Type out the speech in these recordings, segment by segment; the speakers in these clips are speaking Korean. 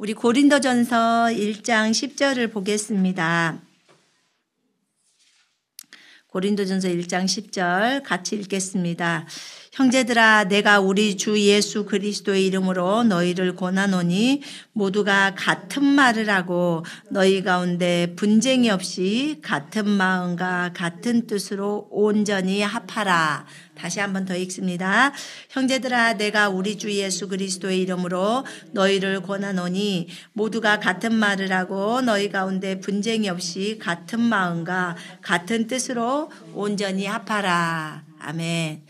우리 고린도전서 1장 10절을 보겠습니다. 고린도전서 1장 10절 같이 읽겠습니다. 형제들아 내가 우리 주 예수 그리스도의 이름으로 너희를 권하노니 모두가 같은 말을 하고 너희 가운데 분쟁이 없이 같은 마음과 같은 뜻으로 온전히 합하라. 다시 한번 더 읽습니다. 형제들아 내가 우리 주 예수 그리스도의 이름으로 너희를 권하노니 모두가 같은 말을 하고 너희 가운데 분쟁이 없이 같은 마음과 같은 뜻으로 온전히 합하라. 아멘.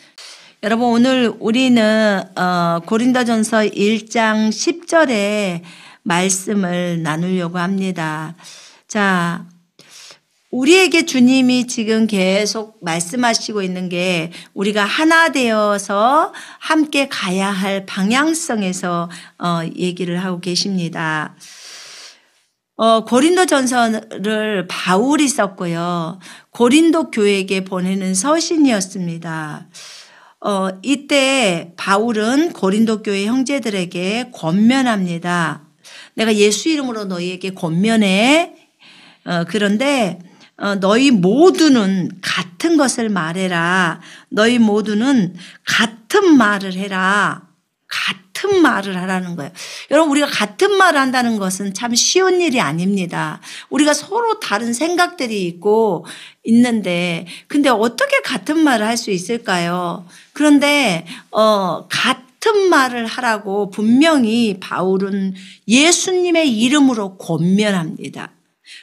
여러분 오늘 우리는 어 고린도전서 1장 10절에 말씀을 나누려고 합니다. 자, 우리에게 주님이 지금 계속 말씀하시고 있는 게 우리가 하나 되어서 함께 가야 할 방향성에서 어, 얘기를 하고 계십니다. 어, 고린도 전서를 바울이 썼고요. 고린도 교회에게 보내는 서신이었습니다. 어, 이때 바울은 고린도 교회 형제들에게 권면합니다. 내가 예수 이름으로 너희에게 권면해. 어, 그런데 어, 너희 모두는 같은 것을 말해라. 너희 모두는 같은 말을 해라. 같은 같은 말을 하라는 거예요. 여러분 우리가 같은 말을 한다는 것은 참 쉬운 일이 아닙니다. 우리가 서로 다른 생각들이 있고 있는데 근데 어떻게 같은 말을 할 수 있을까요? 그런데 어 같은 말을 하라고 분명히 바울은 예수님의 이름으로 권면합니다.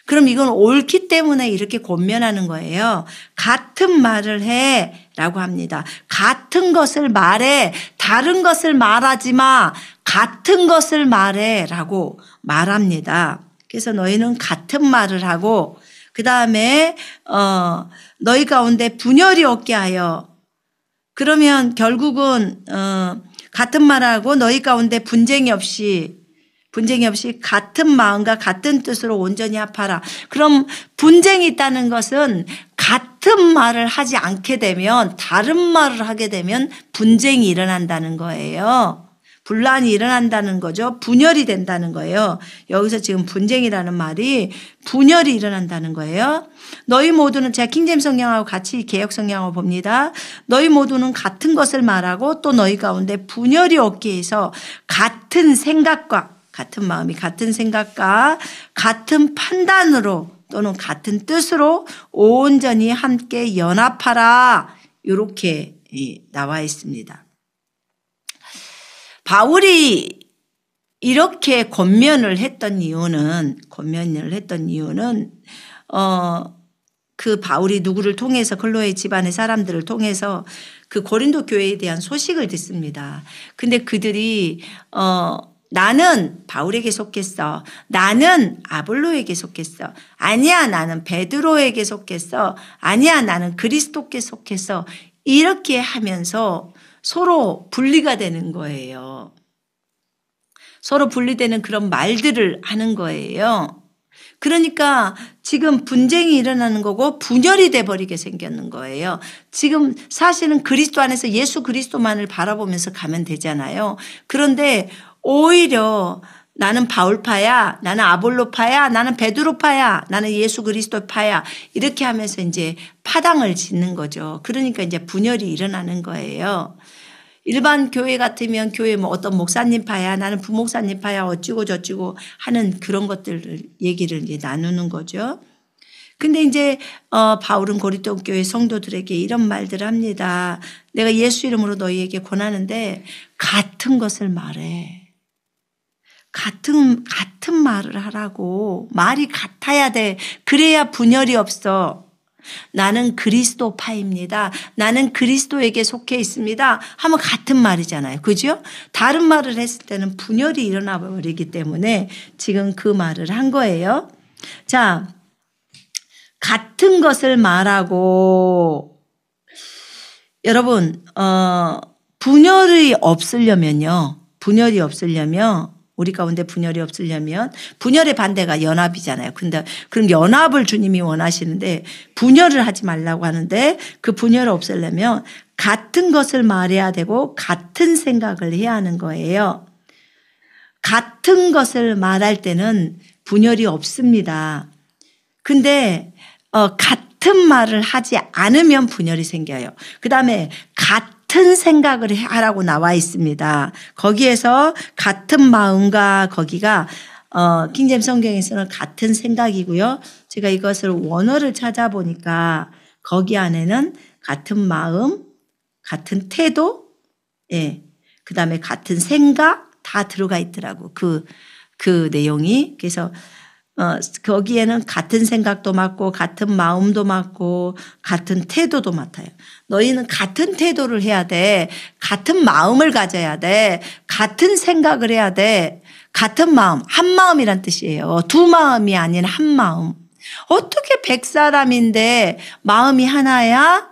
그럼 이건 옳기 때문에 이렇게 권면하는 거예요. 같은 말을 해. 라고 합니다. 같은 것을 말해. 다른 것을 말하지 마. 같은 것을 말해. 라고 말합니다. 그래서 너희는 같은 말을 하고, 그 다음에, 어, 너희 가운데 분열이 없게 하여. 그러면 결국은, 어, 같은 말하고 너희 가운데 분쟁이 없이 분쟁이 없이 같은 마음과 같은 뜻으로 온전히 합하라. 그럼 분쟁이 있다는 것은 같은 말을 하지 않게 되면 다른 말을 하게 되면 분쟁이 일어난다는 거예요. 분란이 일어난다는 거죠. 분열이 된다는 거예요. 여기서 지금 분쟁이라는 말이 분열이 일어난다는 거예요. 너희 모두는 제가 킹잼 성경하고 같이 개혁 성경하고 봅니다. 너희 모두는 같은 것을 말하고 또 너희 가운데 분열이 없기 위해서 같은 생각과 같은 마음이 같은 생각과 같은 판단으로 또는 같은 뜻으로 온전히 함께 연합하라. 이렇게 나와 있습니다. 바울이 이렇게 권면을 했던 이유는 권면을 했던 이유는 어그 바울이 누구를 통해서 클로에 집안의 사람들을 통해서 그 고린도 교회에 대한 소식을 듣습니다. 근데 그들이 어 나는 바울에게 속했어. 나는 아볼로에게 속했어. 아니야, 나는 베드로에게 속했어. 아니야, 나는 그리스도께 속했어. 이렇게 하면서 서로 분리가 되는 거예요. 서로 분리되는 그런 말들을 하는 거예요. 그러니까 지금 분쟁이 일어나는 거고 분열이 돼버리게 생겼는 거예요. 지금 사실은 그리스도 안에서 예수 그리스도만을 바라보면서 가면 되잖아요. 그런데 오히려 나는 바울파야, 나는 아볼로파야, 나는 베드로파야, 나는 예수 그리스도파야. 이렇게 하면서 이제 파당을 짓는 거죠. 그러니까 이제 분열이 일어나는 거예요. 일반 교회 같으면 교회 뭐 어떤 목사님 파야, 나는 부목사님 파야, 어찌고 저찌고 하는 그런 것들을 얘기를 이제 나누는 거죠. 근데 이제 어 바울은 고린도 교회 성도들에게 이런 말들을 합니다. 내가 예수 이름으로 너희에게 권하는데 같은 것을 말해. 같은 같은 말을 하라고 말이 같아야 돼. 그래야 분열이 없어. 나는 그리스도파입니다. 나는 그리스도에게 속해 있습니다. 하면 같은 말이잖아요. 그죠? 다른 말을 했을 때는 분열이 일어나 버리기 때문에 지금 그 말을 한 거예요. 자, 같은 것을 말하고 여러분, 어, 분열이 없으려면요. 분열이 없으려면 우리 가운데 분열이 없으려면 분열의 반대가 연합이잖아요. 근데 그럼 연합을 주님이 원하시는데 분열을 하지 말라고 하는데 그 분열을 없애려면 같은 것을 말해야 되고 같은 생각을 해야 하는 거예요. 같은 것을 말할 때는 분열이 없습니다. 근데 어, 같은 말을 하지 않으면 분열이 생겨요. 그 다음에 같은 같은 생각을 하라고 나와 있습니다. 거기에서 같은 마음과 거기가 어, 킹잼 성경에서는 같은 생각이고요. 제가 이것을 원어를 찾아보니까 거기 안에는 같은 마음, 같은 태도, 예, 그 다음에 같은 생각 다 들어가 있더라고. 그, 그 내용이. 그래서 어, 거기에는 같은 생각도 맞고 같은 마음도 맞고 같은 태도도 맡아요. 너희는 같은 태도를 해야 돼. 같은 마음을 가져야 돼. 같은 생각을 해야 돼. 같은 마음, 한 마음이란 뜻이에요. 두 마음이 아닌 한 마음. 어떻게 백 사람인데 마음이 하나야?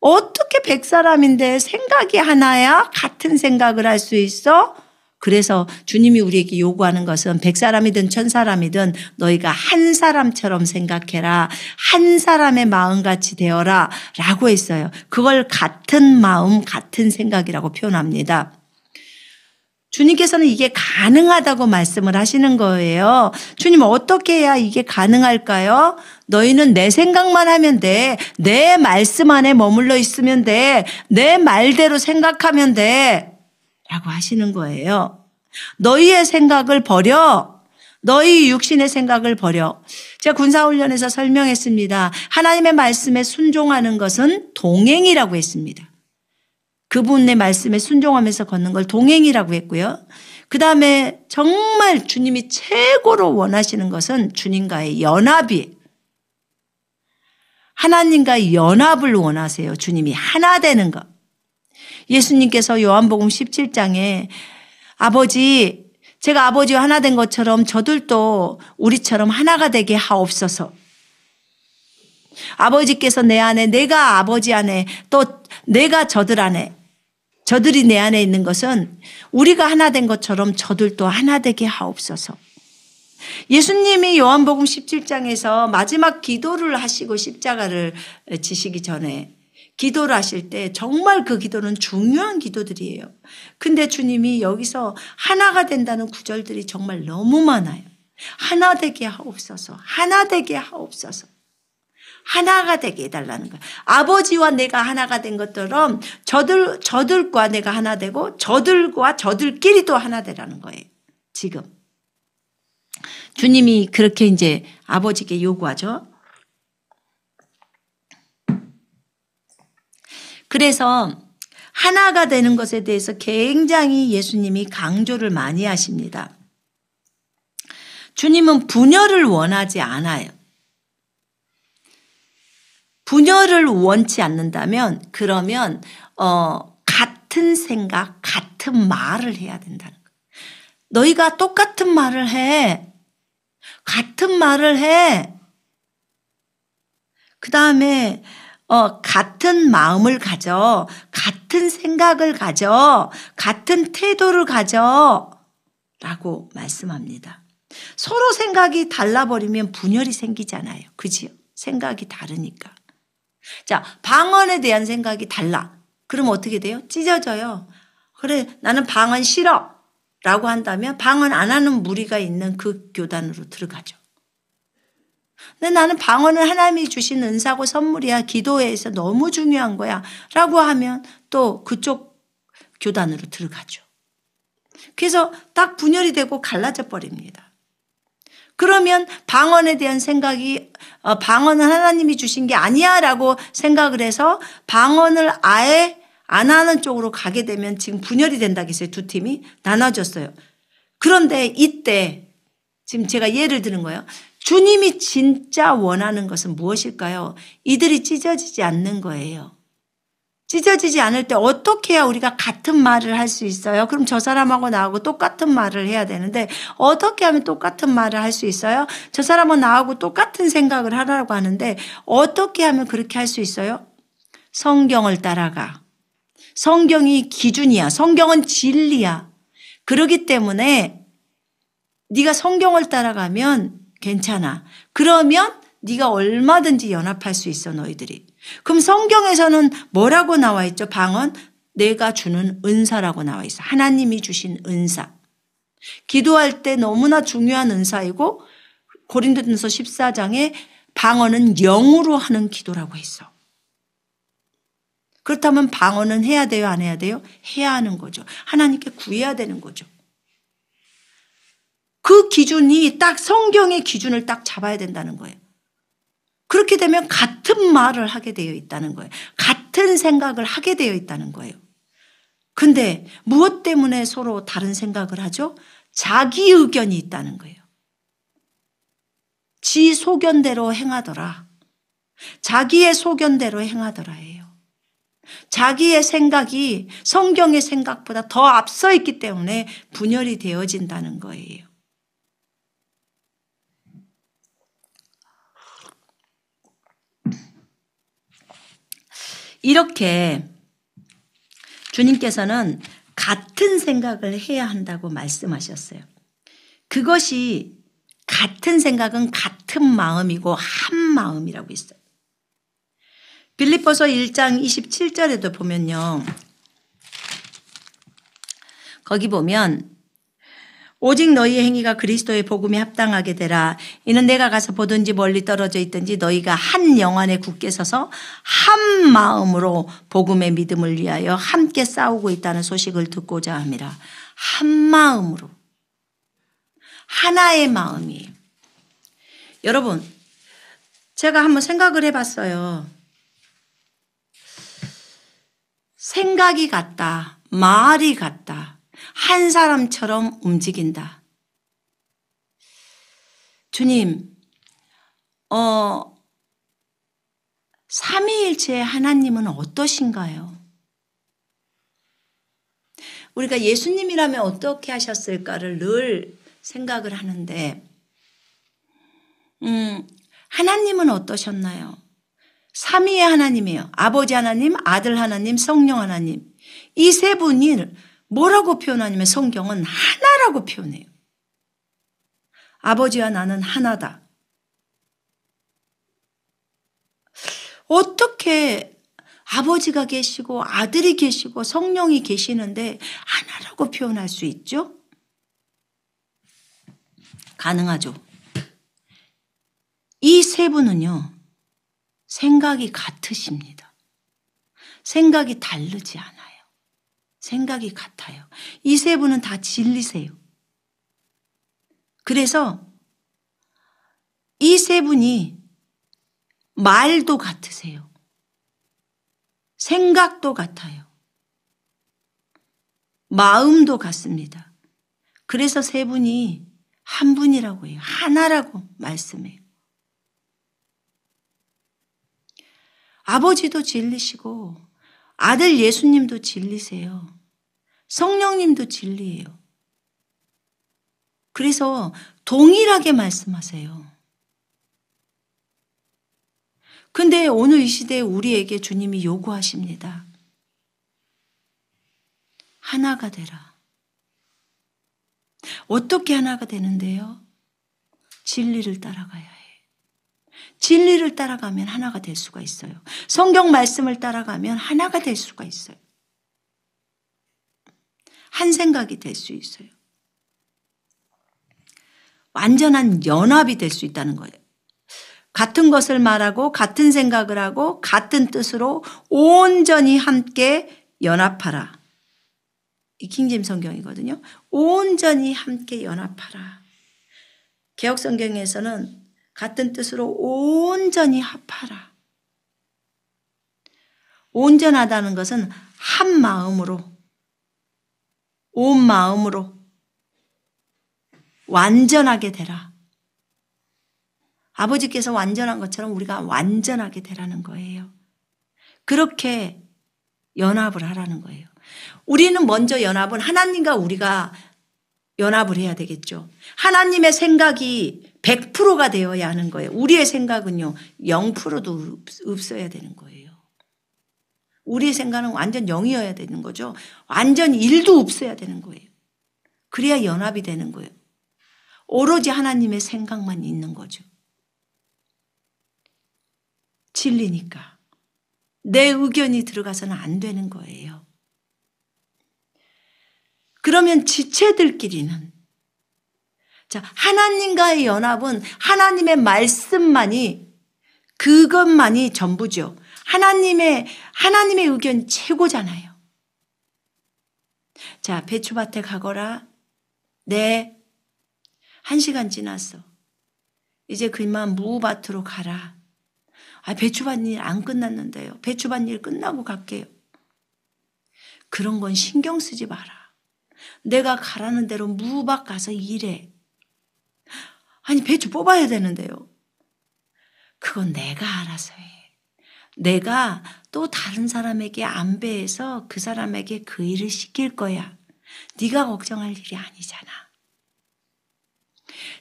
어떻게 백 사람인데 생각이 하나야? 같은 생각을 할 수 있어? 그래서 주님이 우리에게 요구하는 것은 백사람이든 천사람이든 너희가 한 사람처럼 생각해라. 한 사람의 마음같이 되어라. 라고 했어요. 그걸 같은 마음, 같은 생각이라고 표현합니다. 주님께서는 이게 가능하다고 말씀을 하시는 거예요. 주님 어떻게 해야 이게 가능할까요? 너희는 내 생각만 하면 돼. 내 말씀 안에 머물러 있으면 돼. 내 말대로 생각하면 돼. 라고 하시는 거예요. 너희의 생각을 버려. 너희 육신의 생각을 버려. 제가 군사훈련에서 설명했습니다. 하나님의 말씀에 순종하는 것은 동행이라고 했습니다. 그분의 말씀에 순종하면서 걷는 걸 동행이라고 했고요. 그 다음에 정말 주님이 최고로 원하시는 것은 주님과의 연합이 하나님과 연합을 원하세요. 주님이 하나 되는 것. 예수님께서 요한복음 17장에 아버지, 제가 아버지와 하나 된 것처럼 저들도 우리처럼 하나가 되게 하옵소서. 아버지께서 내 안에, 내가 아버지 안에, 또 내가 저들 안에, 저들이 내 안에 있는 것은 우리가 하나 된 것처럼 저들도 하나 되게 하옵소서. 예수님이 요한복음 17장에서 마지막 기도를 하시고 십자가를 지시기 전에 기도를 하실 때 정말 그 기도는 중요한 기도들이에요. 근데 주님이 여기서 하나가 된다는 구절들이 정말 너무 많아요. 하나 되게 하옵소서. 하나 되게 하옵소서. 하나가 되게 해달라는 거예요 아버지와 내가 하나가 된 것처럼 저들, 저들과 내가 하나 되고 저들과 저들끼리도 하나 되라는 거예요. 지금. 주님이 그렇게 이제 아버지께 요구하죠. 그래서 하나가 되는 것에 대해서 굉장히 예수님이 강조를 많이 하십니다. 주님은 분열을 원하지 않아요. 분열을 원치 않는다면 그러면 어 같은 생각, 같은 말을 해야 된다는 거예요. 너희가 똑같은 말을 해. 같은 말을 해. 그다음에 어, 같은 마음을 가져, 같은 생각을 가져, 같은 태도를 가져, 라고 말씀합니다. 서로 생각이 달라버리면 분열이 생기잖아요. 그지요? 생각이 다르니까. 자, 방언에 대한 생각이 달라. 그럼 어떻게 돼요? 찢어져요. 그래, 나는 방언 싫어. 라고 한다면 방언 안 하는 무리가 있는 그 교단으로 들어가죠. 근데 나는 방언은 하나님이 주신 은사고 선물이야. 기도회에서 너무 중요한 거야. 라고 하면 또 그쪽 교단으로 들어가죠. 그래서 딱 분열이 되고 갈라져 버립니다. 그러면 방언에 대한 생각이 어, 방언은 하나님이 주신 게 아니야라고 생각을 해서 방언을 아예 안 하는 쪽으로 가게 되면 지금 분열이 된다고 했어요. 두 팀이 나눠졌어요. 그런데 이때 지금 제가 예를 드는 거예요. 주님이 진짜 원하는 것은 무엇일까요? 이들이 찢어지지 않는 거예요. 찢어지지 않을 때 어떻게 해야 우리가 같은 말을 할 수 있어요? 그럼 저 사람하고 나하고 똑같은 말을 해야 되는데 어떻게 하면 똑같은 말을 할 수 있어요? 저 사람은 나하고 똑같은 생각을 하라고 하는데 어떻게 하면 그렇게 할 수 있어요? 성경을 따라가. 성경이 기준이야. 성경은 진리야. 그러기 때문에 네가 성경을 따라가면 괜찮아. 그러면 네가 얼마든지 연합할 수 있어 너희들이. 그럼 성경에서는 뭐라고 나와 있죠? 방언 내가 주는 은사라고 나와 있어. 하나님이 주신 은사. 기도할 때 너무나 중요한 은사이고 고린도전서 14장에 방언은 영으로 하는 기도라고 했어. 그렇다면 방언은 해야 돼요, 안 해야 돼요? 해야 하는 거죠. 하나님께 구해야 되는 거죠. 그 기준이 딱 성경의 기준을 딱 잡아야 된다는 거예요. 그렇게 되면 같은 말을 하게 되어 있다는 거예요. 같은 생각을 하게 되어 있다는 거예요. 근데 무엇 때문에 서로 다른 생각을 하죠? 자기 의견이 있다는 거예요. 지 소견대로 행하더라. 자기의 소견대로 행하더라예요. 자기의 생각이 성경의 생각보다 더 앞서 있기 때문에 분열이 되어진다는 거예요. 이렇게 주님께서는 같은 생각을 해야 한다고 말씀하셨어요. 그것이 같은 생각은 같은 마음이고 한 마음이라고 있어요. 빌립보서 1장 27절에도 보면요. 거기 보면 오직 너희 행위가 그리스도의 복음에 합당하게 되라. 이는 내가 가서 보든지 멀리 떨어져 있든지 너희가 한 영안에 굳게 서서 한 마음으로 복음의 믿음을 위하여 함께 싸우고 있다는 소식을 듣고자 합니다. 한 마음으로. 하나의 마음이. 여러분, 제가 한번 생각을 해봤어요. 생각이 같다. 말이 같다. 한 사람처럼 움직인다. 주님, 어, 삼위일체 하나님은 어떠신가요? 우리가 예수님이라면 어떻게 하셨을까를 늘 생각을 하는데, 음, 하나님은 어떠셨나요? 삼위의 하나님이에요. 아버지 하나님, 아들 하나님, 성령 하나님. 이 세 분이 뭐라고 표현하냐면 성경은 하나라고 표현해요. 아버지와 나는 하나다. 어떻게 아버지가 계시고 아들이 계시고 성령이 계시는데 하나라고 표현할 수 있죠? 가능하죠. 이 세 분은요, 생각이 같으십니다. 생각이 다르지 않아요. 생각이 같아요. 이 세 분은 다 진리세요. 그래서 이 세 분이 말도 같으세요. 생각도 같아요. 마음도 같습니다. 그래서 세 분이 한 분이라고 해요. 하나라고 말씀해요. 아버지도 진리시고 아들 예수님도 진리세요. 성령님도 진리예요. 그래서 동일하게 말씀하세요. 근데 오늘 이 시대에 우리에게 주님이 요구하십니다. 하나가 되라. 어떻게 하나가 되는데요? 진리를 따라가야 해요. 진리를 따라가면 하나가 될 수가 있어요. 성경 말씀을 따라가면 하나가 될 수가 있어요. 한 생각이 될 수 있어요. 완전한 연합이 될 수 있다는 거예요. 같은 것을 말하고 같은 생각을 하고 같은 뜻으로 온전히 함께 연합하라. 이 킹잼 성경이거든요. 온전히 함께 연합하라. 개혁 성경에서는 같은 뜻으로 온전히 합하라. 온전하다는 것은 한 마음으로, 온 마음으로 완전하게 되라. 아버지께서 완전한 것처럼 우리가 완전하게 되라는 거예요. 그렇게 연합을 하라는 거예요. 우리는 먼저 연합은 하나님과 우리가 연합을 해야 되겠죠. 하나님의 생각이 100%가 되어야 하는 거예요. 우리의 생각은요, 0%도 없어야 되는 거예요. 우리의 생각은 완전 0이어야 되는 거죠. 완전 1도 없어야 되는 거예요. 그래야 연합이 되는 거예요. 오로지 하나님의 생각만 있는 거죠. 진리니까. 내 의견이 들어가서는 안 되는 거예요. 그러면 지체들끼리는 자, 하나님과의 연합은 하나님의 말씀만이 그것만이 전부죠. 하나님의 하나님의 의견 최고잖아요. 자, 배추밭에 가거라. 네. 한 시간 지났어. 이제 그만 무밭으로 가라. 아, 배추밭 일 안 끝났는데요. 배추밭 일 끝나고 갈게요. 그런 건 신경 쓰지 마라. 내가 가라는 대로 무밭 가서 일해. 아니, 배추 뽑아야 되는데요. 그건 내가 알아서 해. 내가 또 다른 사람에게 안배해서 그 사람에게 그 일을 시킬 거야. 네가 걱정할 일이 아니잖아.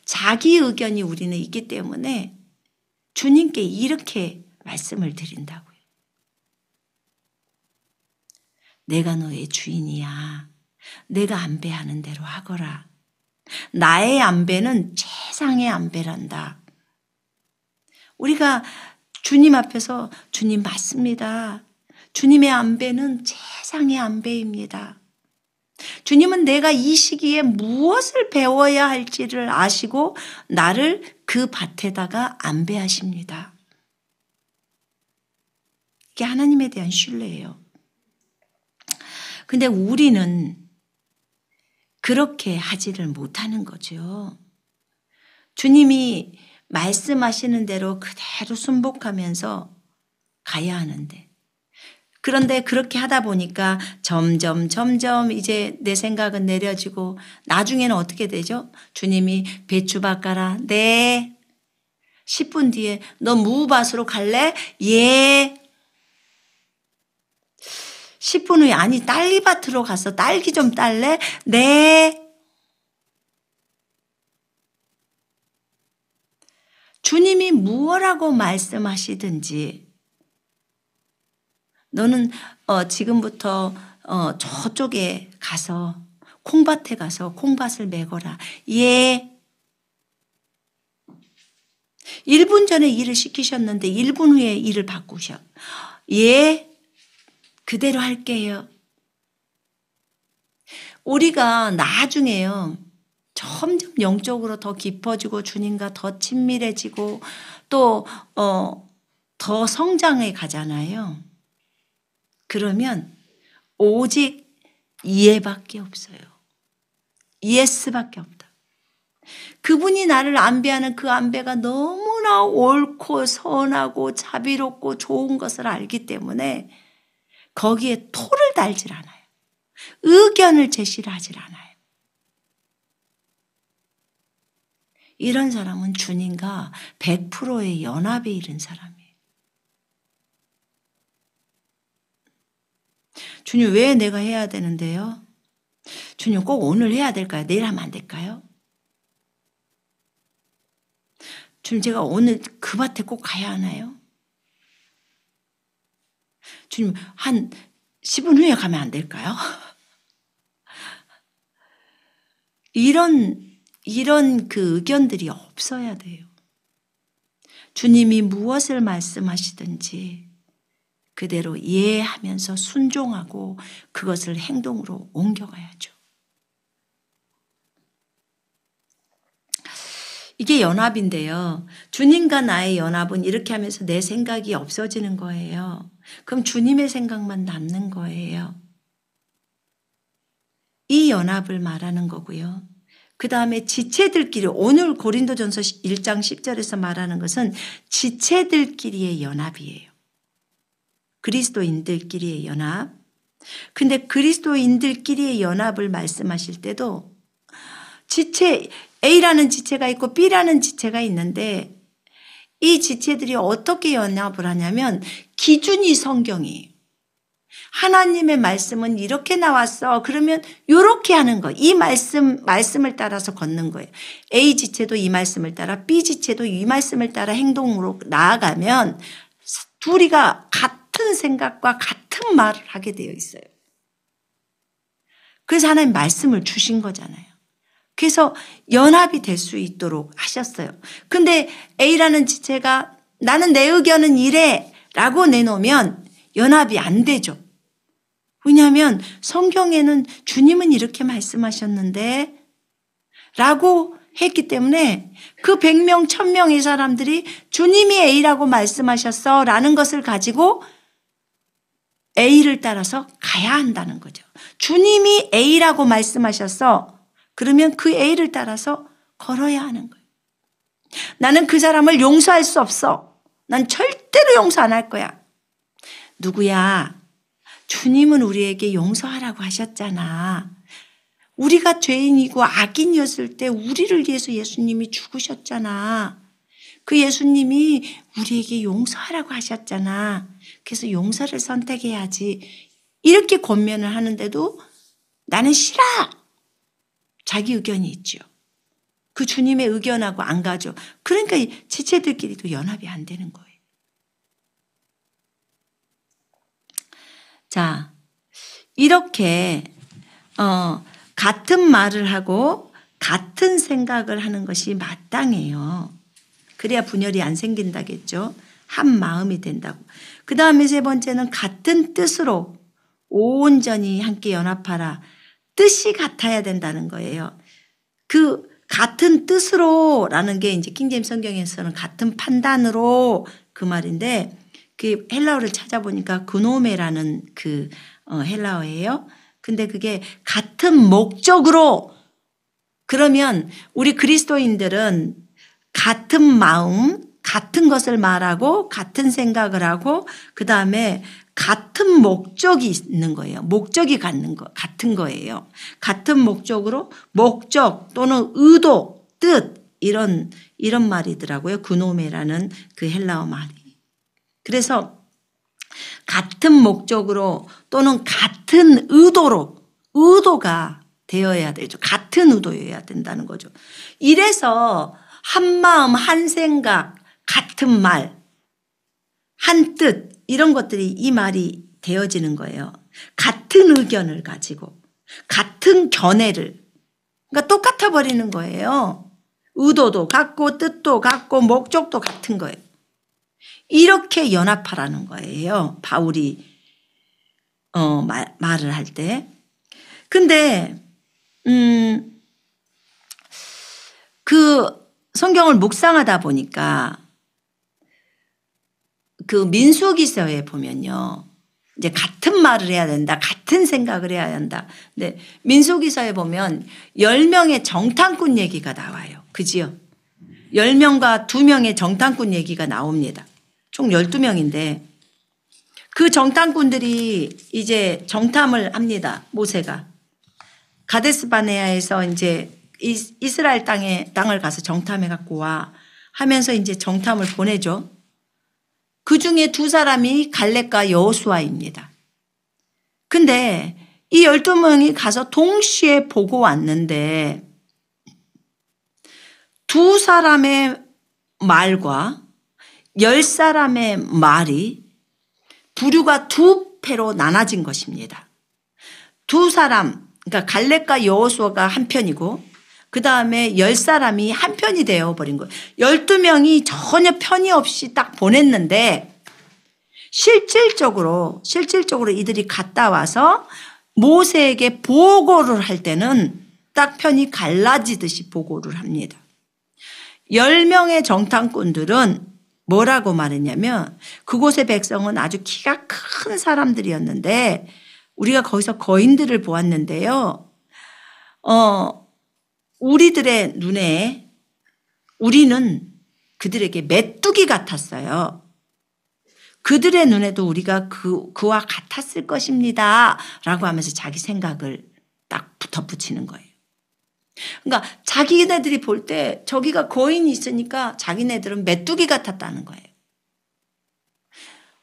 자기 의견이 우리는 있기 때문에 주님께 이렇게 말씀을 드린다고요. 내가 너의 주인이야. 내가 안배하는 대로 하거라. 나의 안배는 최상의 안배란다. 우리가 주님 앞에서 주님 맞습니다. 주님의 안배는 최상의 안배입니다. 주님은 내가 이 시기에 무엇을 배워야 할지를 아시고 나를 그 밭에다가 안배하십니다. 이게 하나님에 대한 신뢰예요. 근데 우리는 그렇게 하지를 못하는 거죠. 주님이 말씀하시는 대로 그대로 순복하면서 가야 하는데. 그런데 그렇게 하다 보니까 점점 점점 이제 내 생각은 내려지고 나중에는 어떻게 되죠? 주님이 배추밥 깔라 네. 10분 뒤에 너 무밭으로 갈래? 예. 10분 후에 아니 딸기밭으로 가서 딸기 좀 딸래? 네. 주님이 무엇라고 말씀하시든지 너는 어, 지금부터 어, 저쪽에 가서 콩밭에 가서 콩밭을 메거라. 예. 1분 전에 일을 시키셨는데 1분 후에 일을 바꾸셔. 예. 그대로 할게요. 우리가 나중에요. 점점 영적으로 더 깊어지고 주님과 더 친밀해지고 또, 어, 더 성장해 가잖아요. 그러면 오직 이해밖에 없어요. 예스밖에 없다. 그분이 나를 안배하는 그 안배가 너무나 옳고 선하고 자비롭고 좋은 것을 알기 때문에 거기에 토를 달질 않아요. 의견을 제시를 하질 않아요. 이런 사람은 주님과 100%의 연합에 이른 사람이에요. 주님, 왜 내가 해야 되는데요? 주님, 꼭 오늘 해야 될까요? 내일 하면 안 될까요? 주님, 제가 오늘 그 밭에 꼭 가야 하나요? 주님 한 10분 후에 가면 안 될까요? 이런 이런 그 의견들이 없어야 돼요. 주님이 무엇을 말씀하시든지 그대로 이해하면서 순종하고 그것을 행동으로 옮겨가야죠. 이게 연합인데요. 주님과 나의 연합은 이렇게 하면서 내 생각이 없어지는 거예요. 그럼 주님의 생각만 남는 거예요. 이 연합을 말하는 거고요. 그 다음에 지체들끼리 오늘 고린도전서 1장 10절에서 말하는 것은 지체들끼리의 연합이에요. 그리스도인들끼리의 연합. 근데 그리스도인들끼리의 연합을 말씀하실 때도 지체 A라는 지체가 있고 B라는 지체가 있는데 이 지체들이 어떻게 연합을 하냐면 기준이 성경이 하나님의 말씀은 이렇게 나왔어. 그러면 요렇게 하는 거. 이 말씀 말씀을 따라서 걷는 거예요. A 지체도 이 말씀을 따라 B 지체도 이 말씀을 따라 행동으로 나아가면 둘이가 같은 생각과 같은 말을 하게 되어 있어요. 그래서 하나님 말씀을 주신 거잖아요. 그래서 연합이 될 수 있도록 하셨어요. 근데 A라는 지체가 나는 내 의견은 이래 라고 내놓으면 연합이 안 되죠. 왜냐하면 성경에는 주님은 이렇게 말씀하셨는데 라고 했기 때문에 그 100명, 1000명의 사람들이 주님이 A라고 말씀하셨어 라는 것을 가지고 A를 따라서 가야 한다는 거죠. 주님이 A라고 말씀하셨어. 그러면 그 A를 따라서 걸어야 하는 거예요. 나는 그 사람을 용서할 수 없어. 난 절대로 용서 안 할 거야. 누구야? 주님은 우리에게 용서하라고 하셨잖아. 우리가 죄인이고 악인이었을 때 우리를 위해서 예수님이 죽으셨잖아. 그 예수님이 우리에게 용서하라고 하셨잖아. 그래서 용서를 선택해야지. 이렇게 권면을 하는데도 나는 싫어! 자기 의견이 있죠. 그 주님의 의견하고 안 가죠. 그러니까 이 지체들끼리도 연합이 안 되는 거예요. 자, 이렇게 어, 같은 말을 하고 같은 생각을 하는 것이 마땅해요. 그래야 분열이 안 생긴다겠죠. 한 마음이 된다고. 그 다음에 세 번째는 같은 뜻으로 온전히 함께 연합하라. 뜻이 같아야 된다는 거예요. 그 같은 뜻으로라는 게 이제 킹제임 성경에서는 같은 판단으로 그 말인데 그 헬라어를 찾아보니까 그노메라는 그 어, 헬라어예요. 근데 그게 같은 목적으로 그러면 우리 그리스도인들은 같은 마음, 같은 것을 말하고 같은 생각을 하고 그 다음에 같은 목적이 있는 거예요. 목적이 갖는 거 같은 거예요. 같은 목적으로 목적 또는 의도, 뜻 이런 이런 말이더라고요. 그노메라는 그 헬라어 말이. 그래서 같은 목적으로 또는 같은 의도로 의도가 되어야 되죠. 같은 의도여야 된다는 거죠. 이래서 한 마음 한 생각 같은 말, 한 뜻, 이런 것들이 이 말이 되어지는 거예요. 같은 의견을 가지고, 같은 견해를. 그러니까 똑같아 버리는 거예요. 의도도 같고, 뜻도 같고, 목적도 같은 거예요. 이렇게 연합하라는 거예요. 바울이, 어, 말, 말을 할 때. 근데, 음, 그 성경을 묵상하다 보니까 그 민수기서에 보면요. 이제 같은 말을 해야 된다. 같은 생각을 해야 한다. 근데 민수기서에 보면 10명의 정탐꾼 얘기가 나와요. 그지요? 10명과 2명의 정탐꾼 얘기가 나옵니다. 총 12명인데 그 정탐꾼들이 이제 정탐을 합니다. 모세가. 가데스바네아에서 이제 이스라엘 땅에 땅을 가서 정탐해 갖고 와 하면서 이제 정탐을 보내죠. 그 중에 두 사람이 갈렙과 여호수아입니다. 근데 이 열두 명이 가서 동시에 보고 왔는데 두 사람의 말과 열 사람의 말이 부류가 두 패로 나눠진 것입니다. 두 사람, 그러니까 갈렙과 여호수아가 한 편이고 그 다음에 열사람이한 편이 되어버린 거예요. 12명이 전혀 편의 없이 딱 보냈는데 실질적으로, 실질적으로 이들이 갔다 와서 모세에게 보고를 할 때는 딱 편이 갈라지듯이 보고를 합니다. 10명의 정탐꾼들은 뭐라고 말했냐면 그곳의 백성은 아주 키가 큰 사람들이었는데 우리가 거기서 거인들을 보았는데요. 어, 우리들의 눈에 우리는 그들에게 메뚜기 같았어요. 그들의 눈에도 우리가 그, 그와 같았을 것입니다. 라고 하면서 자기 생각을 딱 덧붙이는 거예요. 그러니까 자기네들이 볼 때 저기가 거인이 있으니까 자기네들은 메뚜기 같았다는 거예요.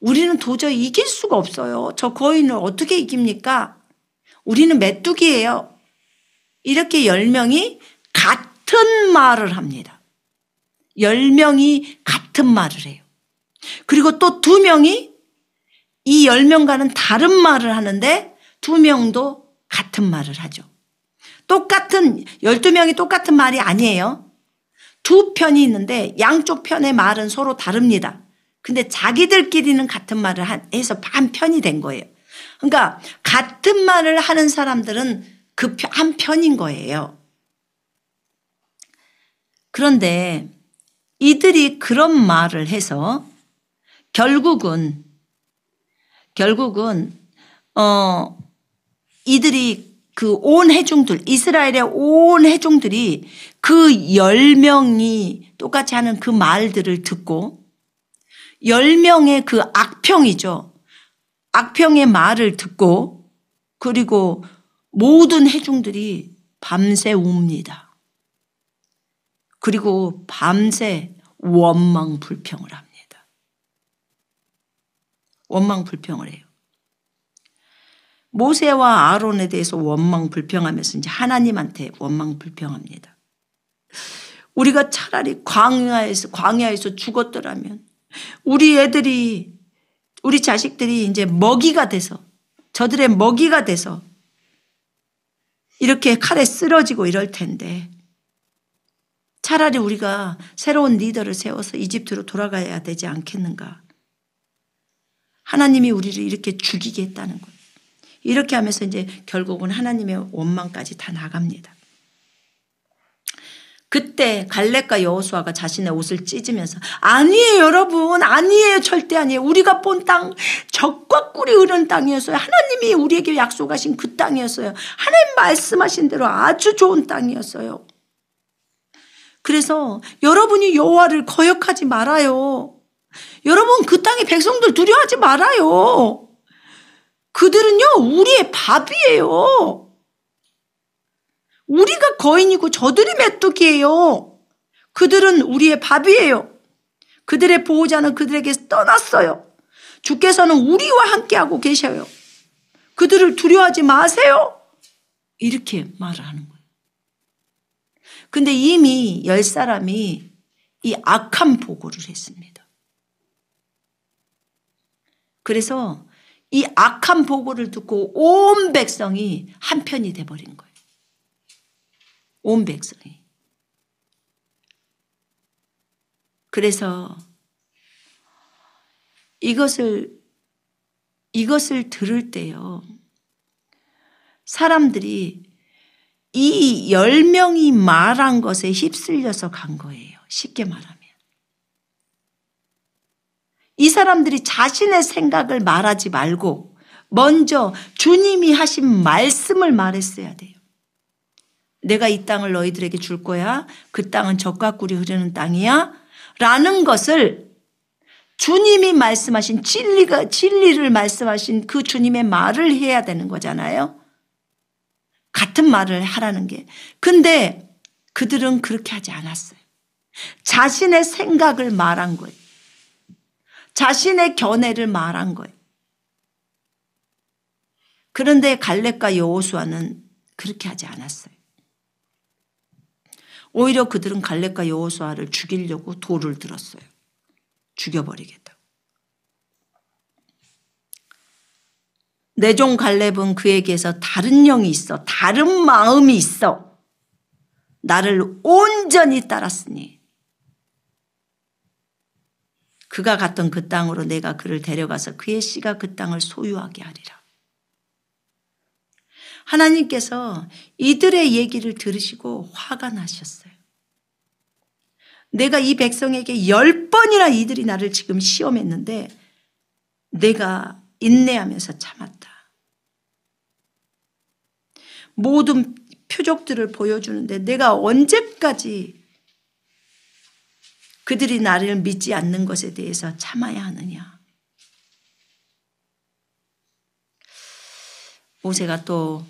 우리는 도저히 이길 수가 없어요. 저 거인을 어떻게 이깁니까? 우리는 메뚜기예요. 이렇게 10명이 같은 말을 합니다. 10명이 같은 말을 해요. 그리고 또 2명이 이 10명과는 다른 말을 하는데 2명도 같은 말을 하죠. 똑같은, 12명이 똑같은 말이 아니에요. 두 편이 있는데 양쪽 편의 말은 서로 다릅니다. 근데 자기들끼리는 같은 말을 해서 반편이 된 거예요. 그러니까 같은 말을 하는 사람들은 그한 편인 거예요. 그런데 이들이 그런 말을 해서 결국은 결국은 어 이들이 그 온 해중들 이스라엘의 온 해중들이 그 열명이 똑같이 하는 그 말들을 듣고 열명의그 악평이죠. 악평의 말을 듣고 그리고 모든 해중들이 밤새 웁니다. 그리고 밤새 원망 불평을 합니다. 원망 불평을 해요. 모세와 아론에 대해서 원망 불평하면서 이제 하나님한테 원망 불평합니다. 우리가 차라리 광야에서 광야에서 죽었더라면 우리 애들이 우리 자식들이 이제 먹이가 돼서 저들의 먹이가 돼서 이렇게 칼에 쓰러지고 이럴 텐데 차라리 우리가 새로운 리더를 세워서 이집트로 돌아가야 되지 않겠는가. 하나님이 우리를 이렇게 죽이게했다는 거예요. 이렇게 하면서 이제 결국은 하나님의 원망까지 다 나갑니다. 그때 갈렙과 여호수아가 자신의 옷을 찢으면서 아니에요 여러분 아니에요 절대 아니에요 우리가 본 땅 적과 꿀이 흐른 땅이었어요 하나님이 우리에게 약속하신 그 땅이었어요 하나님 말씀하신 대로 아주 좋은 땅이었어요 그래서 여러분이 여호와를 거역하지 말아요 여러분 그 땅의 백성들 두려워하지 말아요 그들은요 우리의 밥이에요 우리가 거인이고 저들이 메뚜기예요. 그들은 우리의 밥이에요. 그들의 보호자는 그들에게 떠났어요. 주께서는 우리와 함께하고 계셔요. 그들을 두려워하지 마세요. 이렇게 말을 하는 거예요. 근데 이미 열 사람이 이 악한 보고를 했습니다. 그래서 이 악한 보고를 듣고 온 백성이 한편이 돼버린 거예요. 온 백성이. 그래서 이것을 이것을 들을 때요. 사람들이 이 열명이 말한 것에 휩쓸려서 간 거예요. 쉽게 말하면. 이 사람들이 자신의 생각을 말하지 말고 먼저 주님이 하신 말씀을 말했어야 돼요. 내가 이 땅을 너희들에게 줄 거야. 그 땅은 적과 꿀이 흐르는 땅이야. 라는 것을 주님이 말씀하신 진리가, 진리를 말씀하신 그 주님의 말을 해야 되는 거잖아요. 같은 말을 하라는 게. 근데 그들은 그렇게 하지 않았어요. 자신의 생각을 말한 거예요. 자신의 견해를 말한 거예요. 그런데 갈렙과 여호수아는 그렇게 하지 않았어요. 오히려 그들은 갈렙과 여호수아를 죽이려고 돌을 들었어요. 죽여버리겠다고. 내종 갈렙은 그에게서 다른 영이 있어 다른 마음이 있어 나를 온전히 따랐으니 그가 갔던 그 땅으로 내가 그를 데려가서 그의 씨가 그 땅을 소유하게 하리라. 하나님께서 이들의 얘기를 들으시고 화가 나셨어요. 내가 이 백성에게 열 번이나 이들이 나를 지금 시험했는데 내가 인내하면서 참았다. 모든 표적들을 보여주는데 내가 언제까지 그들이 나를 믿지 않는 것에 대해서 참아야 하느냐. 모세가 또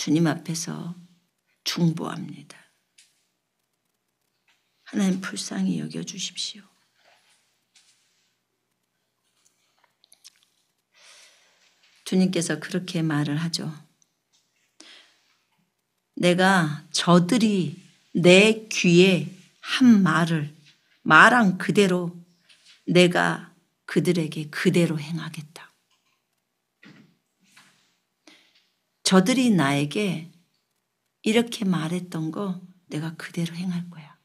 주님 앞에서 중보합니다. 하나님 불쌍히 여겨 주십시오. 주님께서 그렇게 말을 하죠. 내가 저들이 내 귀에 한 말을 말한 그대로 내가 그들에게 그대로 행하겠다. 저들이 나에게 이렇게 말했던 거 내가 그대로 행할 거야.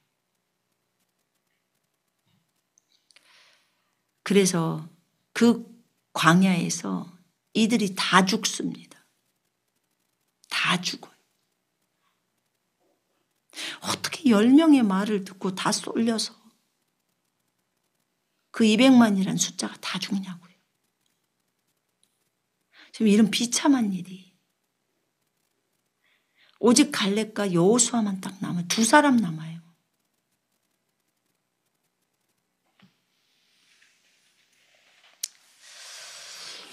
그래서 그 광야에서 이들이 다 죽습니다. 다 죽어요. 어떻게 열명의 말을 듣고 다 쏠려서 그2 0만이라는 숫자가 다 죽냐고요. 지금 이런 비참한 일이 오직 갈렙과 여호수아만 딱 남아요. 두 사람 남아요.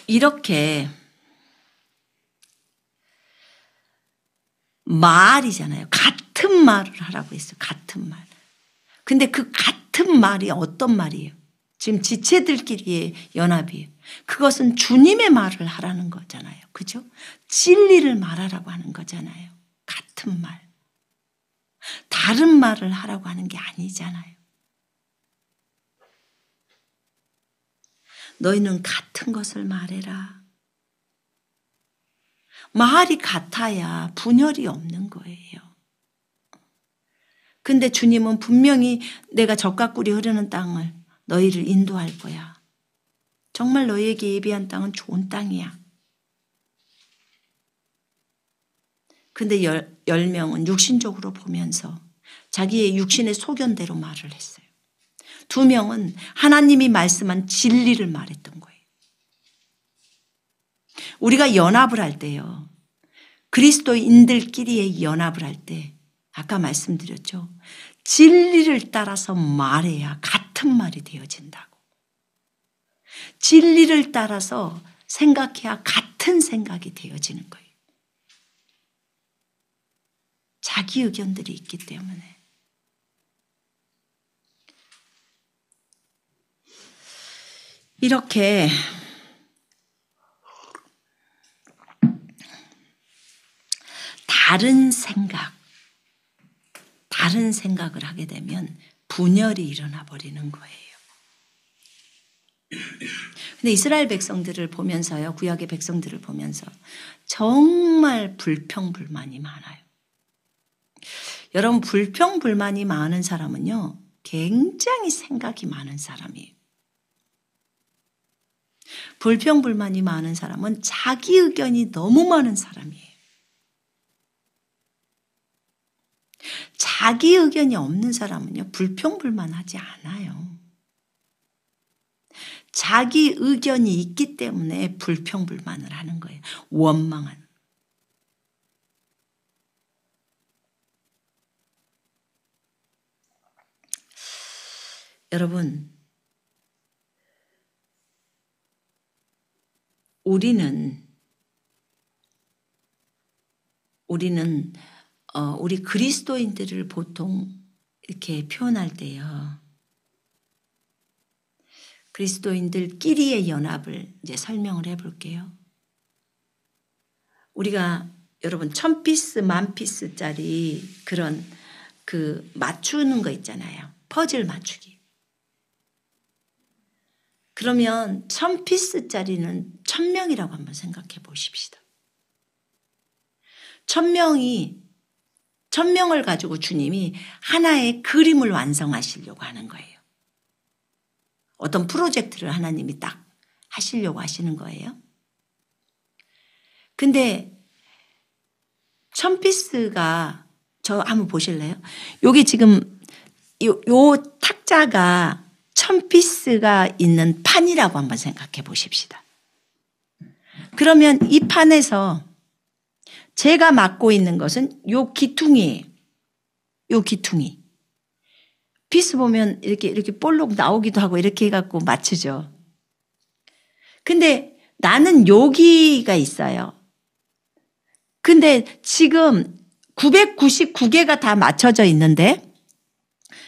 이렇게 말이잖아요. 같은 말을 하라고 했어요. 같은 말. 근데 그 같은 말이 어떤 말이에요? 지금 지체들끼리의 연합이에요. 그것은 주님의 말을 하라는 거잖아요. 그죠? 진리를 말하라고 하는 거잖아요. 같은 말, 다른 말을 하라고 하는 게 아니잖아요. 너희는 같은 것을 말해라. 말이 같아야 분열이 없는 거예요. 근데 주님은 분명히 내가 젖과 꿀이 흐르는 땅을 너희를 인도할 거야. 정말 너희에게 예비한 땅은 좋은 땅이야. 근데 열, 열 명은 육신적으로 보면서 자기의 육신의 소견대로 말을 했어요. 두 명은 하나님이 말씀한 진리를 말했던 거예요. 우리가 연합을 할 때요. 그리스도인들끼리의 연합을 할 때, 아까 말씀드렸죠. 진리를 따라서 말해야 같은 말이 되어진다고. 진리를 따라서 생각해야 같은 생각이 되어지는 거예요. 자기 의견들이 있기 때문에. 이렇게 다른 생각, 다른 생각을 하게 되면 분열이 일어나 버리는 거예요. 근데 이스라엘 백성들을 보면서요, 구약의 백성들을 보면서 정말 불평불만이 많아요. 여러분 불평 불만이 많은 사람은요. 굉장히 생각이 많은 사람이에요. 불평 불만이 많은 사람은 자기 의견이 너무 많은 사람이에요. 자기 의견이 없는 사람은요. 불평 불만하지 않아요. 자기 의견이 있기 때문에 불평불만을 하는 거예요. 원망하 여러분, 우리는 우리는 어, 우리 그리스도인들을 보통 이렇게 표현할 때요. 그리스도인들끼리의 연합을 이제 설명을 해볼게요. 우리가 여러분 천 피스 만 피스짜리 그런 그 맞추는 거 있잖아요. 퍼즐 맞추기. 그러면 천 피스짜리는 천 명이라고 한번 생각해 보십시다. 천 명이 천 명을 가지고 주님이 하나의 그림을 완성하시려고 하는 거예요. 어떤 프로젝트를 하나님이 딱 하시려고 하시는 거예요. 근데 천 피스가 저 한번 보실래요? 여기 지금 요, 요 탁자가 천피스가 있는 판이라고 한번 생각해 보십시다. 그러면 이 판에서 제가 맡고 있는 것은 요기퉁이요 기퉁이. 피스 보면 이렇게 이렇게 볼록 나오기도 하고 이렇게 해갖고 맞추죠. 근데 나는 여기가 있어요. 근데 지금 999개가 다 맞춰져 있는데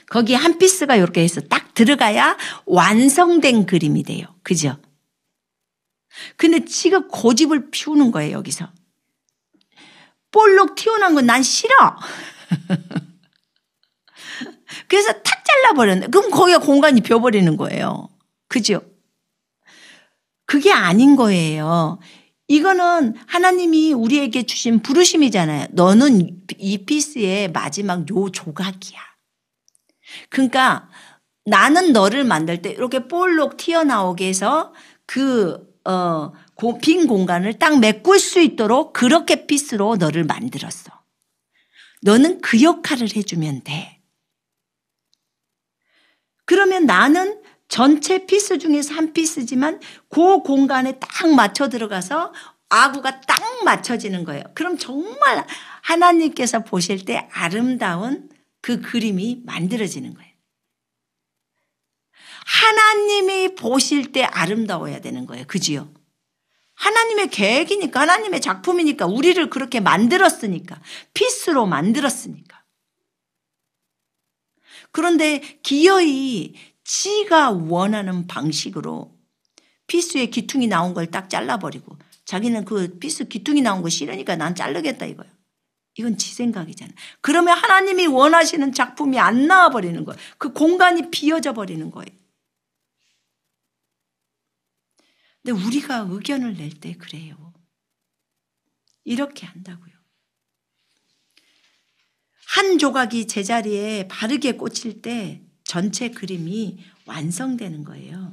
거기에 한 피스가 이렇게 해서 딱 들어가야 완성된 그림이 돼요. 그죠? 근데 지가 고집을 피우는 거예요, 여기서. 볼록 튀어나온 건 난 싫어. 그래서 탁 잘라버렸네. 그럼 거기가 공간이 비어버리는 거예요. 그죠? 그게 아닌 거예요. 이거는 하나님이 우리에게 주신 부르심이잖아요. 너는 이 피스의 마지막 요 조각이야. 그러니까 나는 너를 만들 때 이렇게 볼록 튀어나오게 해서 그, 어, 빈 공간을 딱 메꿀 수 있도록 그렇게 피스로 너를 만들었어. 너는 그 역할을 해주면 돼. 그러면 나는 전체 피스 중에서 한 피스지만 그 공간에 딱 맞춰 들어가서 아구가 딱 맞춰지는 거예요. 그럼 정말 하나님께서 보실 때 아름다운 그 그림이 만들어지는 거예요. 하나님이 보실 때 아름다워야 되는 거예요. 그지요? 하나님의 계획이니까, 하나님의 작품이니까, 우리를 그렇게 만들었으니까, 피스로 만들었으니까. 그런데 기어이 지가 원하는 방식으로 피스의 기퉁이 나온 걸 딱 잘라버리고, 자기는 그 피스 기퉁이 나온 거 싫으니까 난 자르겠다 이거야. 이건 지 생각이잖아. 그러면 하나님이 원하시는 작품이 안 나와버리는 거예그 공간이 비어져 버리는 거예요. 근데 우리가 의견을 낼 때 그래요. 이렇게 한다고요. 한 조각이 제자리에 바르게 꽂힐 때 전체 그림이 완성되는 거예요.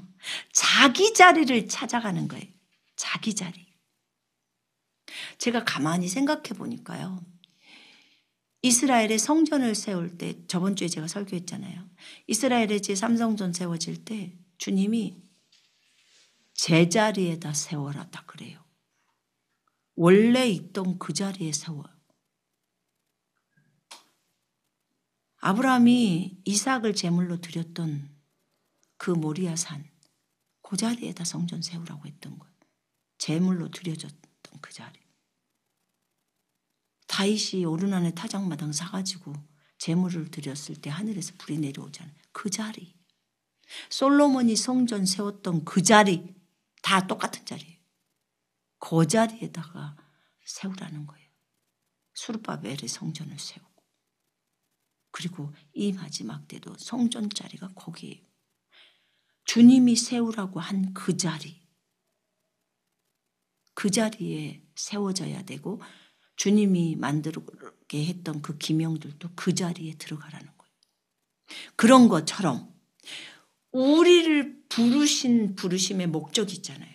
자기 자리를 찾아가는 거예요. 자기 자리. 제가 가만히 생각해 보니까요. 이스라엘의 성전을 세울 때 저번 주에 제가 설교했잖아요. 이스라엘의 제3성전 세워질 때 주님이 제자리에다 세워라다 그래요. 원래 있던 그 자리에 세워요. 아브라함이 이삭을 제물로 드렸던 그 모리아 산, 그 자리에다 성전 세우라고 했던 거예요. 제물로 드려졌던 그 자리. 다윗이 오르난의 타작마당 사가지고 제물을 드렸을 때 하늘에서 불이 내려오잖아요. 그 자리. 솔로몬이 성전 세웠던 그 자리. 다 똑같은 자리예요. 그 자리에다가 세우라는 거예요. 수르바벨의 성전을 세우고 그리고 이 마지막 때도 성전 자리가 거기에요. 주님이 세우라고 한 그 자리 그 자리에 세워져야 되고 주님이 만들게 했던 그 기명들도 그 자리에 들어가라는 거예요. 그런 것처럼 우리를 부르신 부르심의 목적이 있잖아요.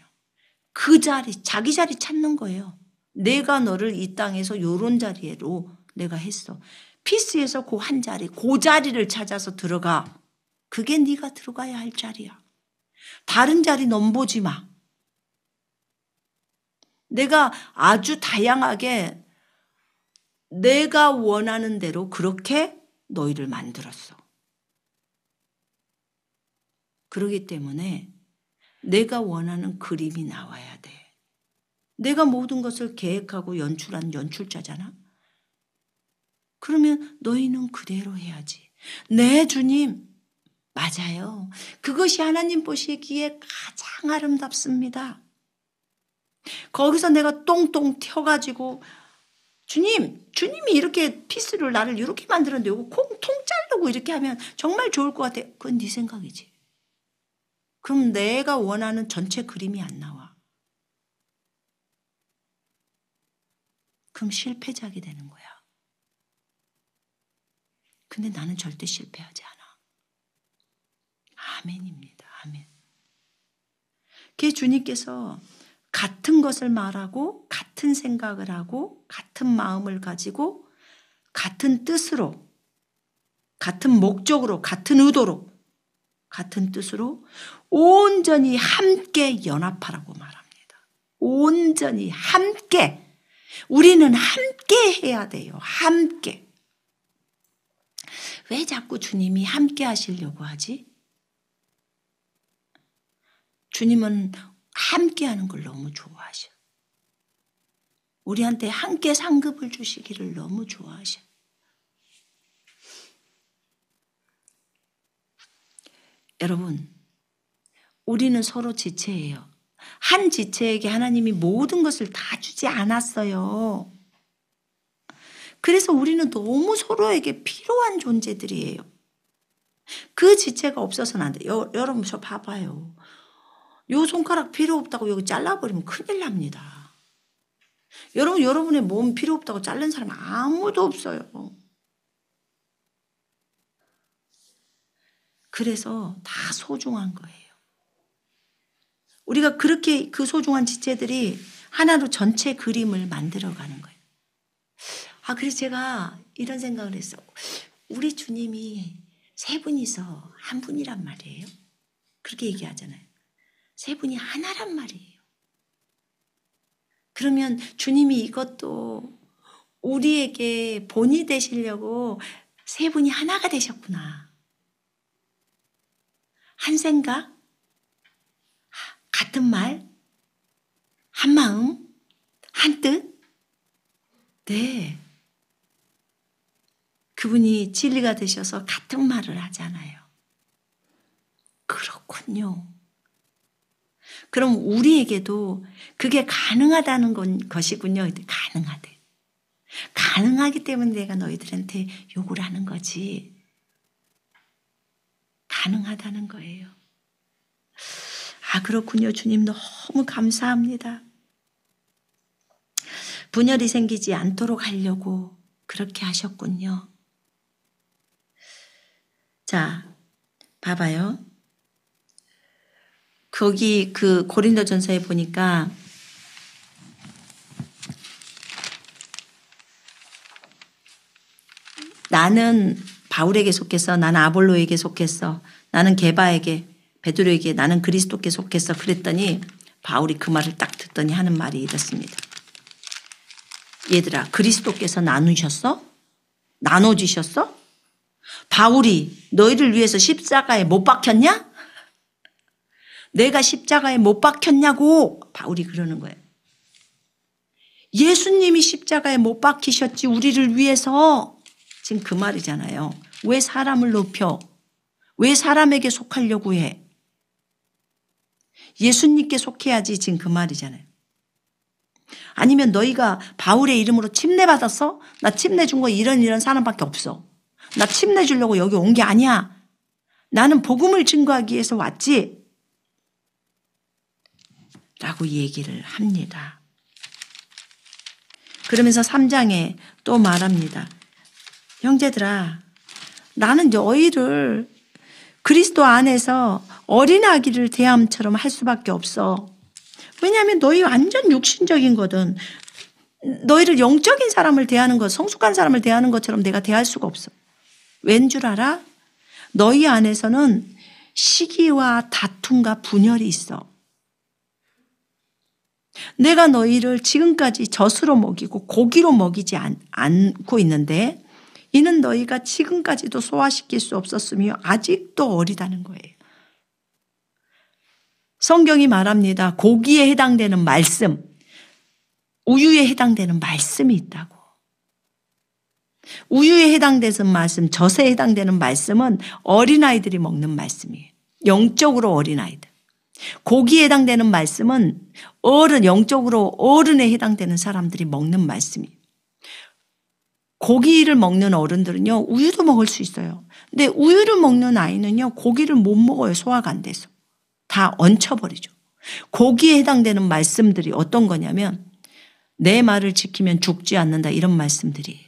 그 자리, 자기 자리 찾는 거예요. 내가 너를 이 땅에서 요런 자리로 내가 했어. 피스에서 그 한 자리, 그 자리를 찾아서 들어가. 그게 네가 들어가야 할 자리야. 다른 자리 넘보지 마. 내가 아주 다양하게 내가 원하는 대로 그렇게 너희를 만들었어. 그러기 때문에 내가 원하는 그림이 나와야 돼. 내가 모든 것을 계획하고 연출한 연출자잖아. 그러면 너희는 그대로 해야지. 네, 주님. 맞아요. 그것이 하나님 보시기에 가장 아름답습니다. 거기서 내가 똥똥 튀어가지고 주님, 주님이 이렇게 피스를 나를 이렇게 만들었는데 요거 콩, 통 자르고 이렇게 하면 정말 좋을 것 같아. 그건 네 생각이지. 그럼 내가 원하는 전체 그림이 안 나와. 그럼 실패작이 되는 거야. 근데 나는 절대 실패하지 않아. 아멘입니다. 아멘. 그 주님께서 같은 것을 말하고 같은 생각을 하고 같은 마음을 가지고 같은 뜻으로 같은 목적으로 같은 의도로 같은 뜻으로 온전히 함께 연합하라고 말합니다. 온전히 함께 우리는 함께 해야 돼요. 함께. 왜 자꾸 주님이 함께 하시려고 하지? 주님은 함께 하는 걸 너무 좋아하셔. 우리한테 함께 상급을 주시기를 너무 좋아하셔. 여러분, 우리는 서로 지체예요. 한 지체에게 하나님이 모든 것을 다 주지 않았어요. 그래서 우리는 너무 서로에게 필요한 존재들이에요. 그 지체가 없어서는 안 돼. 요 여러분 저 봐봐요. 요 손가락 필요 없다고 여기 잘라버리면 큰일 납니다. 여러분 여러분의 몸 필요 없다고 자른 사람 아무도 없어요. 그래서 다 소중한 거예요. 우리가 그렇게 그 소중한 지체들이 하나로 전체 그림을 만들어가는 거예요. 아, 그래서 제가 이런 생각을 했어. 우리 주님이 세 분이서 한 분이란 말이에요. 그렇게 얘기하잖아요. 세 분이 하나란 말이에요. 그러면 주님이 이것도 우리에게 본이 되시려고 세 분이 하나가 되셨구나. 한 생각, 같은 말, 한 마음, 한 뜻. 네. 그분이 진리가 되셔서 같은 말을 하잖아요. 그렇군요. 그럼 우리에게도 그게 가능하다는 것이군요. 가능하대. 가능하기 때문에 내가 너희들한테 욕을 하는 거지. 가능하다는 거예요. 아, 그렇군요. 주님 너무 감사합니다. 분열이 생기지 않도록 하려고 그렇게 하셨군요. 자, 봐봐요. 거기 그 고린도전서에 보니까 나는 바울에게 속했어. 나는 아볼로에게 속했어. 나는 게바에게 베드로에게 나는 그리스도께 속했어. 그랬더니 바울이 그 말을 딱 듣더니 하는 말이 이렇습니다. 얘들아 그리스도께서 나누셨어? 나눠주셨어? 바울이 너희를 위해서 십자가에 못 박혔냐? 내가 십자가에 못 박혔냐고 바울이 그러는 거예요. 예수님이 십자가에 못 박히셨지 우리를 위해서 지금 그 말이잖아요. 왜 사람을 높여? 왜 사람에게 속하려고 해? 예수님께 속해야지 지금 그 말이잖아요. 아니면 너희가 바울의 이름으로 침례받았어? 나 침례 준거 이런 이런 사람밖에 없어. 나 침례 주려고 여기 온 게 아니야. 나는 복음을 증거하기 위해서 왔지. 라고 얘기를 합니다. 그러면서 3장에 또 말합니다. 형제들아, 나는 너희를 그리스도 안에서 어린아기를 대함처럼 할 수밖에 없어. 왜냐하면 너희 완전 육신적인 거든 너희를 영적인 사람을 대하는 것, 성숙한 사람을 대하는 것처럼 내가 대할 수가 없어. 왠 줄 알아? 너희 안에서는 시기와 다툼과 분열이 있어. 내가 너희를 지금까지 젖으로 먹이고 고기로 먹이지 않, 않고 있는데 이는 너희가 지금까지도 소화시킬 수 없었으며 아직도 어리다는 거예요. 성경이 말합니다. 고기에 해당되는 말씀, 우유에 해당되는 말씀이 있다고. 우유에 해당되는 말씀, 젖에 해당되는 말씀은 어린아이들이 먹는 말씀이에요. 영적으로 어린아이들. 고기에 해당되는 말씀은 어른, 영적으로 어른에 해당되는 사람들이 먹는 말씀이에요. 고기를 먹는 어른들은요, 우유도 먹을 수 있어요. 근데 우유를 먹는 아이는요, 고기를 못 먹어요. 소화가 안 돼서. 다 얹혀버리죠. 고기에 해당되는 말씀들이 어떤 거냐면, 내 말을 지키면 죽지 않는다. 이런 말씀들이에요.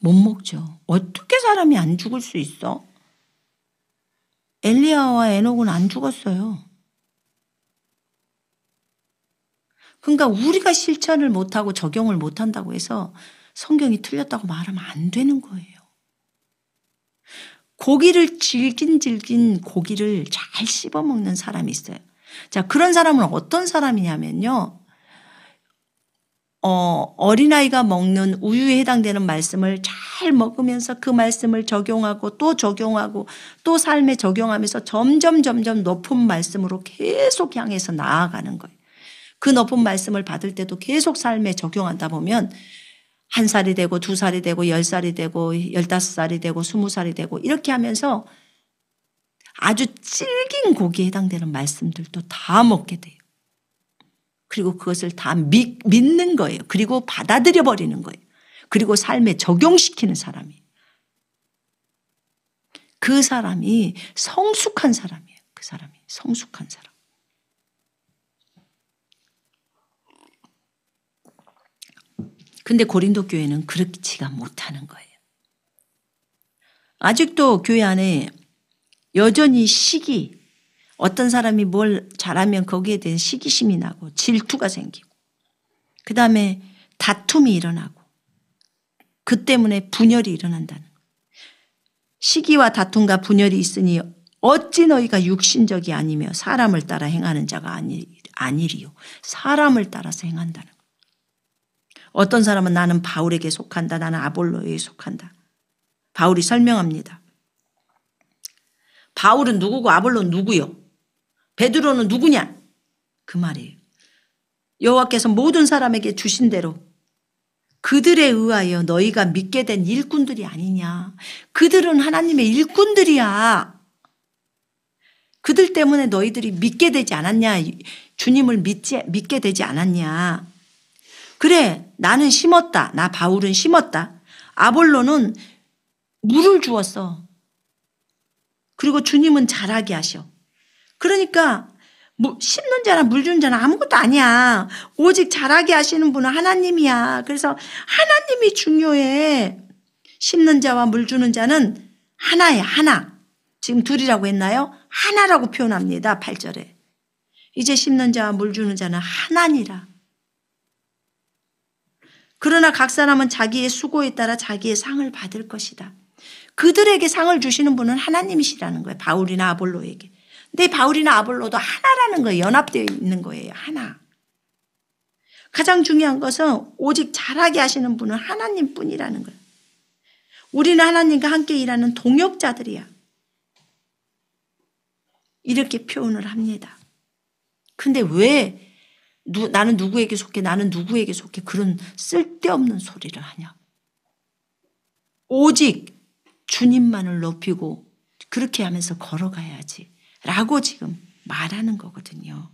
못 먹죠. 어떻게 사람이 안 죽을 수 있어? 엘리아와 에녹은 안 죽었어요. 그러니까 우리가 실천을 못하고 적용을 못한다고 해서 성경이 틀렸다고 말하면 안 되는 거예요. 고기를 질긴질긴 고기를 잘 씹어 먹는 사람이 있어요. 자, 그런 사람은 어떤 사람이냐면요. 어, 어린아이가 먹는 우유에 해당되는 말씀을 잘 먹으면서 그 말씀을 적용하고 또 적용하고 또 삶에 적용하면서 점점 점점 높은 말씀으로 계속 향해서 나아가는 거예요. 그 높은 말씀을 받을 때도 계속 삶에 적용한다 보면 한 살이 되고 두 살이 되고 열 살이 되고 열다섯 살이 되고 스무 살이 되고 이렇게 하면서 아주 질긴 고기에 해당되는 말씀들도 다 먹게 돼요. 그리고 그것을 다 믿, 는 거예요. 그리고 받아들여 버리는 거예요. 그리고 삶에 적용시키는 사람이. 그 사람이 성숙한 사람이에요. 그 사람이 성숙한 사람. 근데 고린도 교회는 그렇지가 못하는 거예요. 아직도 교회 안에 여전히 시기, 어떤 사람이 뭘 잘하면 거기에 대한 시기심이 나고 질투가 생기고, 그 다음에 다툼이 일어나고, 그 때문에 분열이 일어난다는 시기와 다툼과 분열이 있으니 어찌 너희가 육신적이 아니며 사람을 따라 행하는 자가 아니, 아니리요. 사람을 따라서 행한다는 어떤 사람은 나는 바울에게 속한다. 나는 아볼로에 속한다. 바울이 설명합니다. 바울은 누구고 아볼로는 누구요? 베드로는 누구냐? 그 말이에요. 여호와께서 모든 사람에게 주신 대로 그들에 의하여 너희가 믿게 된 일꾼들이 아니냐. 그들은 하나님의 일꾼들이야. 그들 때문에 너희들이 믿게 되지 않았냐. 주님을 믿지, 믿게 되지 않았냐. 그래, 나는 심었다. 나 바울은 심었다. 아볼로는 물을 주었어. 그리고 주님은 자라게 하셔. 그러니까 뭐 심는 자나 물 주는 자나 아무것도 아니야. 오직 자라게 하시는 분은 하나님이야. 그래서 하나님이 중요해. 심는 자와 물 주는 자는 하나야, 하나. 지금 둘이라고 했나요? 하나라고 표현합니다. 8절에. 이제 심는 자와 물 주는 자는 하나니라. 그러나 각 사람은 자기의 수고에 따라 자기의 상을 받을 것이다. 그들에게 상을 주시는 분은 하나님이시라는 거예요. 바울이나 아볼로에게. 근데 바울이나 아볼로도 하나라는 거예요. 연합되어 있는 거예요. 하나. 가장 중요한 것은 오직 잘하게 하시는 분은 하나님 뿐이라는 거예요. 우리는 하나님과 함께 일하는 동역자들이야. 이렇게 표현을 합니다. 근데 왜 누, 나는 누구에게 속해, 나는 누구에게 속해 그런 쓸데없는 소리를 하냐. 오직 주님만을 높이고 그렇게 하면서 걸어가야지. 라고 지금 말하는 거거든요.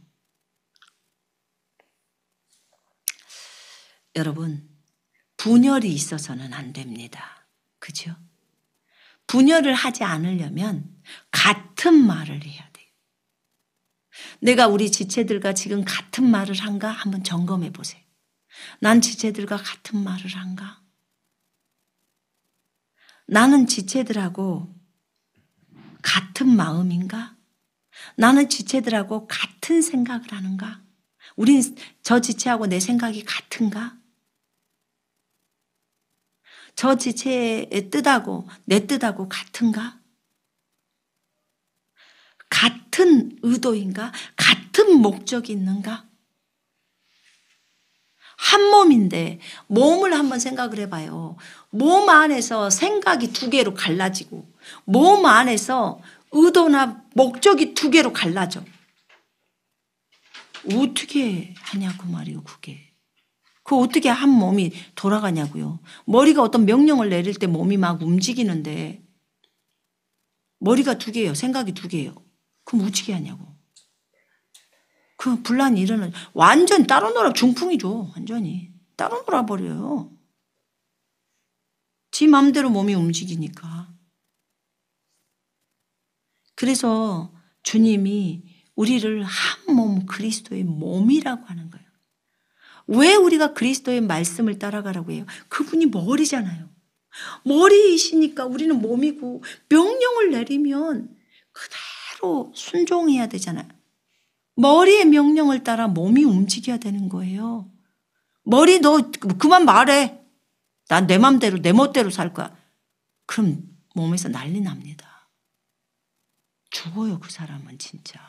여러분, 분열이 있어서는 안 됩니다. 그죠? 분열을 하지 않으려면 같은 말을 해야 돼요. 내가 우리 지체들과 지금 같은 말을 한가 한번 점검해 보세요. 난 지체들과 같은 말을 한가? 나는 지체들하고 같은 마음인가? 나는 지체들하고 같은 생각을 하는가? 우린 저 지체하고 내 생각이 같은가? 저 지체의 뜻하고 내 뜻하고 같은가? 같은 의도인가? 같은 목적이 있는가? 한 몸인데 몸을 한번 생각을 해봐요. 몸 안에서 생각이 두 개로 갈라지고 몸 안에서 의도나 목적이 두 개로 갈라져. 어떻게 하냐고 말이요, 그게. 그 어떻게 한 몸이 돌아가냐고요. 머리가 어떤 명령을 내릴 때 몸이 막 움직이는데 머리가 두 개예요. 생각이 두 개예요. 그럼 우치게 하냐고. 그 분란이 일어나 완전 따로 놀아 중풍이죠. 완전히 따로 놀아버려요. 지 마음대로 몸이 움직이니까. 그래서 주님이 우리를 한 몸 그리스도의 몸이라고 하는 거예요. 왜 우리가 그리스도의 말씀을 따라가라고 해요? 그분이 머리잖아요. 머리이시니까 우리는 몸이고 명령을 내리면 그다 바로 순종해야 되잖아요. 머리의 명령을 따라 몸이 움직여야 되는 거예요. 머리 너 그만 말해. 난 내 맘대로 내 멋대로 살 거야. 그럼 몸에서 난리 납니다. 죽어요 그 사람은 진짜.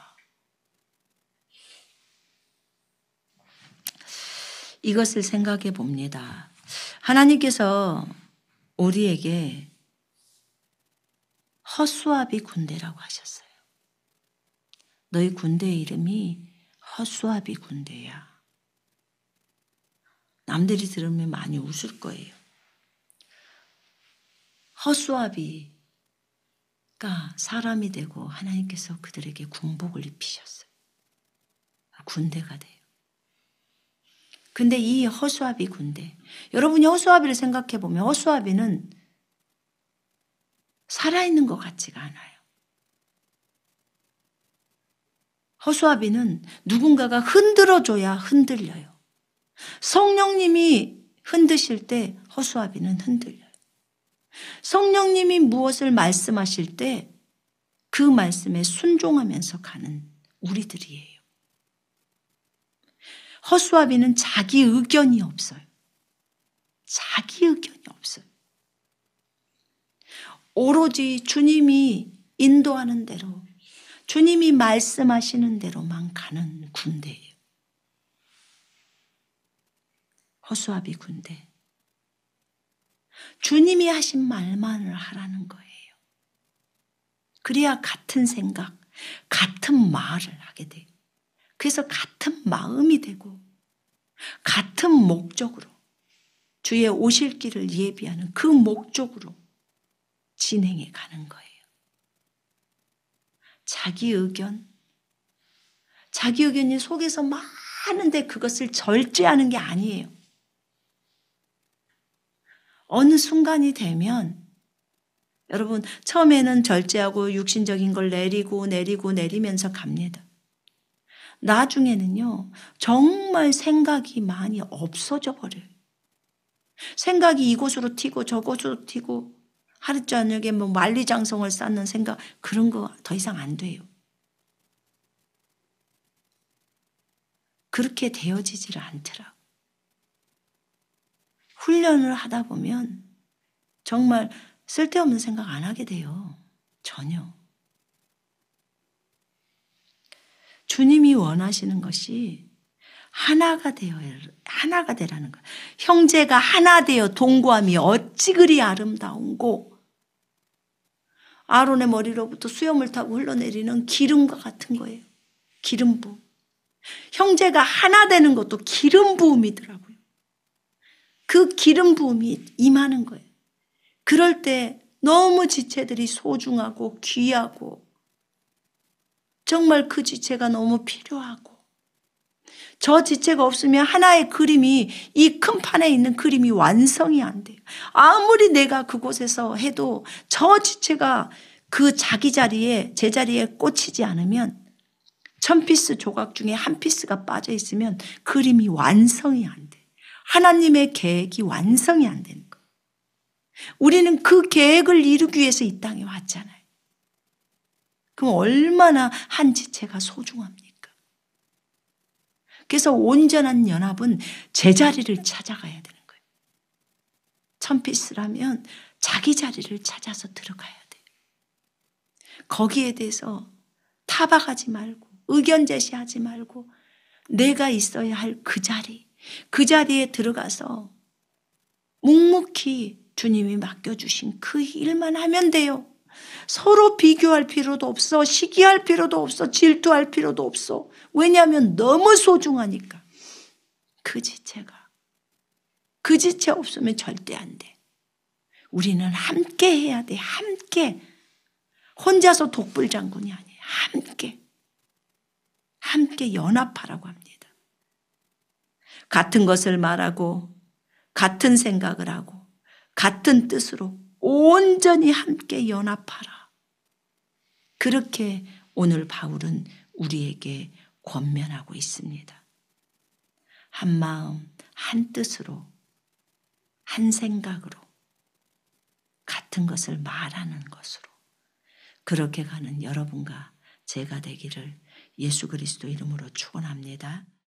이것을 생각해 봅니다. 하나님께서 우리에게 허수아비 군대라고 하셨어요. 너희 군대 이름이 허수아비 군대야. 남들이 들으면 많이 웃을 거예요. 허수아비가 사람이 되고 하나님께서 그들에게 군복을 입히셨어요. 군대가 돼요. 근데 이 허수아비 군대, 여러분이 허수아비를 생각해 보면 허수아비는 살아있는 것 같지가 않아요. 허수아비는 누군가가 흔들어줘야 흔들려요. 성령님이 흔드실 때 허수아비는 흔들려요. 성령님이 무엇을 말씀하실 때 그 말씀에 순종하면서 가는 우리들이에요. 허수아비는 자기 의견이 없어요. 자기 의견이 없어요. 오로지 주님이 인도하는 대로 주님이 말씀하시는 대로만 가는 군대예요. 허수아비 군대. 주님이 하신 말만을 하라는 거예요. 그래야 같은 생각, 같은 말을 하게 돼요. 그래서 같은 마음이 되고, 같은 목적으로, 주의 오실 길을 예비하는 그 목적으로 진행해 가는 거예요. 자기 의견, 자기 의견이 속에서 많은데 그것을 절제하는 게 아니에요. 어느 순간이 되면 여러분 처음에는 절제하고 육신적인 걸 내리고 내리고 내리면서 갑니다. 나중에는요 정말 생각이 많이 없어져 버려요. 생각이 이곳으로 튀고 저곳으로 튀고 하루 저녁에 뭐 만리장성을 쌓는 생각 그런 거 더 이상 안 돼요. 그렇게 되어지질 않더라 훈련을 하다 보면 정말 쓸데없는 생각 안 하게 돼요. 전혀. 주님이 원하시는 것이 하나가 되어 하나가 되라는 거. 형제가 하나 되어 동거함이 어찌 그리 아름다운고 아론의 머리로부터 수염을 타고 흘러내리는 기름과 같은 거예요. 기름 부음. 형제가 하나 되는 것도 기름 부음이더라고요. 그 기름 부음이 임하는 거예요. 그럴 때 너무 지체들이 소중하고 귀하고 정말 그 지체가 너무 필요하고 저 지체가 없으면 하나의 그림이 이 큰 판에 있는 그림이 완성이 안 돼요. 아무리 내가 그곳에서 해도 저 지체가 그 자기 자리에 제자리에 꽂히지 않으면 천 피스 조각 중에 한 피스가 빠져 있으면 그림이 완성이 안 돼. 하나님의 계획이 완성이 안 되는 거 우리는 그 계획을 이루기 위해서 이 땅에 왔잖아요. 그럼 얼마나 한 지체가 소중합니까? 그래서 온전한 연합은 제자리를 찾아가야 되는 거예요. 천피스라면 자기 자리를 찾아서 들어가야 돼요. 거기에 대해서 타박하지 말고 의견 제시하지 말고 내가 있어야 할 그 자리, 그 자리에 들어가서 묵묵히 주님이 맡겨주신 그 일만 하면 돼요. 서로 비교할 필요도 없어. 시기할 필요도 없어. 질투할 필요도 없어. 왜냐하면 너무 소중하니까. 그 지체가. 그 지체 없으면 절대 안 돼. 우리는 함께 해야 돼. 함께. 혼자서 독불 장군이 아니에요. 함께. 함께 연합하라고 합니다. 같은 것을 말하고, 같은 생각을 하고, 같은 뜻으로 온전히 함께 연합하라. 그렇게 오늘 바울은 우리에게 권면하고 있습니다. 한 마음, 한 뜻으로, 한 생각으로, 같은 것을 말하는 것으로, 그렇게 가는 여러분과 제가 되기를 예수 그리스도 이름으로 축원합니다.